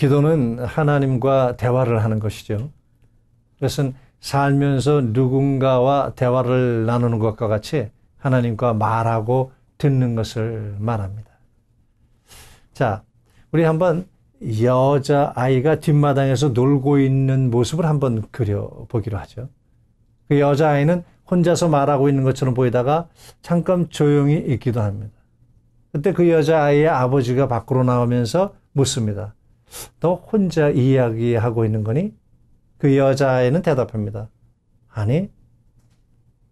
기도는 하나님과 대화를 하는 것이죠. 그것은 살면서 누군가와 대화를 나누는 것과 같이 하나님과 말하고 듣는 것을 말합니다. 자, 우리 한번 여자 아이가 뒷마당에서 놀고 있는 모습을 한번 그려보기로 하죠. 그 여자 아이는 혼자서 말하고 있는 것처럼 보이다가 잠깐 조용히 있기도 합니다. 그때 그 여자 아이의 아버지가 밖으로 나오면서 묻습니다. 너 혼자 이야기하고 있는 거니? 그 여자애는 대답합니다. 아니,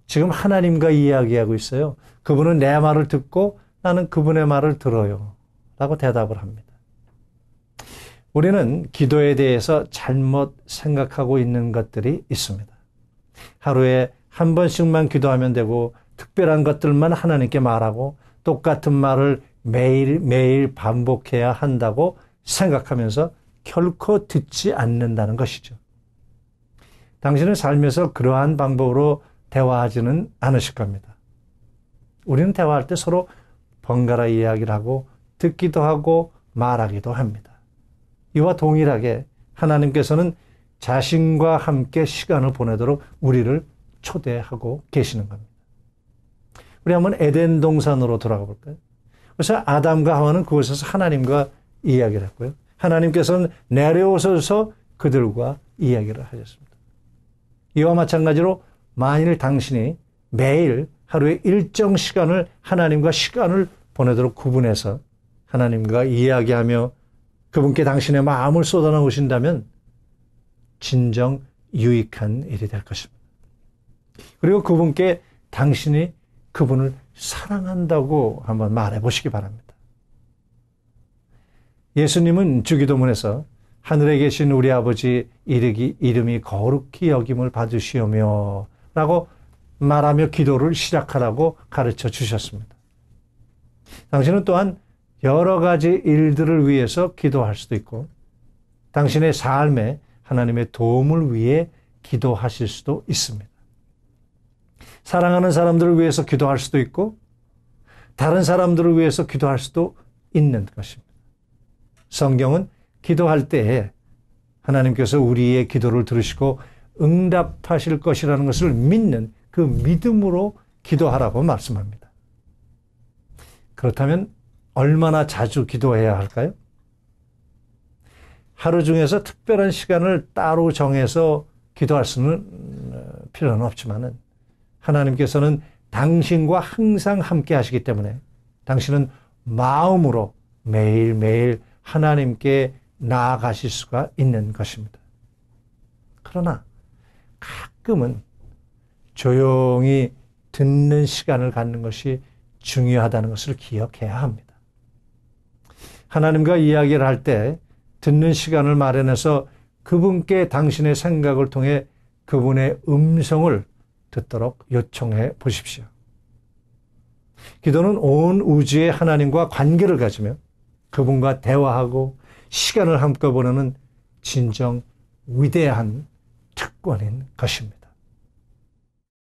지금 하나님과 이야기하고 있어요. 그분은 내 말을 듣고 나는 그분의 말을 들어요. 라고 대답을 합니다. 우리는 기도에 대해서 잘못 생각하고 있는 것들이 있습니다. 하루에 한 번씩만 기도하면 되고 특별한 것들만 하나님께 말하고 똑같은 말을 매일매일 반복해야 한다고 생각하면서 결코 듣지 않는다는 것이죠. 당신은 살면서 그러한 방법으로 대화하지는 않으실 겁니다. 우리는 대화할 때 서로 번갈아 이야기를 하고 듣기도 하고 말하기도 합니다. 이와 동일하게 하나님께서는 자신과 함께 시간을 보내도록 우리를 초대하고 계시는 겁니다. 우리 한번 에덴 동산으로 돌아가 볼까요? 그래서 아담과 하와는 그곳에서 하나님과 이야기를 했고요. 하나님께서는 내려오셔서 그들과 이야기를 하셨습니다. 이와 마찬가지로 만일 당신이 매일 하루에 일정 시간을 하나님과 시간을 보내도록 구분해서 하나님과 이야기하며 그분께 당신의 마음을 쏟아놓으신다면 진정 유익한 일이 될 것입니다. 그리고 그분께 당신이 그분을 사랑한다고 한번 말해 보시기 바랍니다. 예수님은 주기도문에서 하늘에 계신 우리 아버지 이르기 이름이 거룩히 여김을 받으시오며 라고 말하며 기도를 시작하라고 가르쳐 주셨습니다. 당신은 또한 여러 가지 일들을 위해서 기도할 수도 있고 당신의 삶에 하나님의 도움을 위해 기도하실 수도 있습니다. 사랑하는 사람들을 위해서 기도할 수도 있고 다른 사람들을 위해서 기도할 수도 있는 것입니다. 성경은 기도할 때에 하나님께서 우리의 기도를 들으시고 응답하실 것이라는 것을 믿는 그 믿음으로 기도하라고 말씀합니다. 그렇다면 얼마나 자주 기도해야 할까요? 하루 중에서 특별한 시간을 따로 정해서 기도할 수는 어, 필요는 없지만은 하나님께서는 당신과 항상 함께 하시기 때문에 당신은 마음으로 매일매일 하나님께 나아가실 수가 있는 것입니다. 그러나 가끔은 조용히 듣는 시간을 갖는 것이 중요하다는 것을 기억해야 합니다. 하나님과 이야기를 할 때 듣는 시간을 마련해서 그분께 당신의 생각을 통해 그분의 음성을 듣도록 요청해 보십시오. 기도는 온 우주의 하나님과 관계를 가지며 그분과 대화하고 시간을 함께 보내는 진정 위대한 특권인 것입니다.